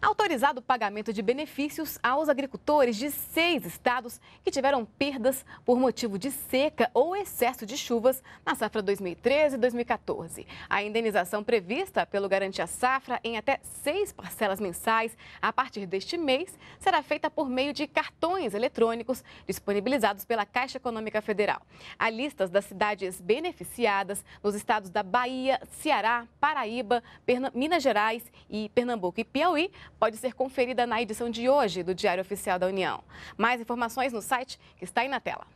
autorizado o pagamento de benefícios aos agricultores de seis estados que tiveram perdas por motivo de seca ou excesso de chuvas na safra 2013-2014. A indenização prevista pelo Garantia Safra em até seis parcelas mensais a partir deste mês será feita por meio de cartões eletrônicos disponibilizados pela Caixa Econômica Federal. A listas das cidades beneficiadas nos estados da Bahia, Ceará, Paraíba, Minas Gerais e Pernambuco e Piauí pode ser conferida na edição de hoje do Diário Oficial da União. Mais informações no site que está aí na tela.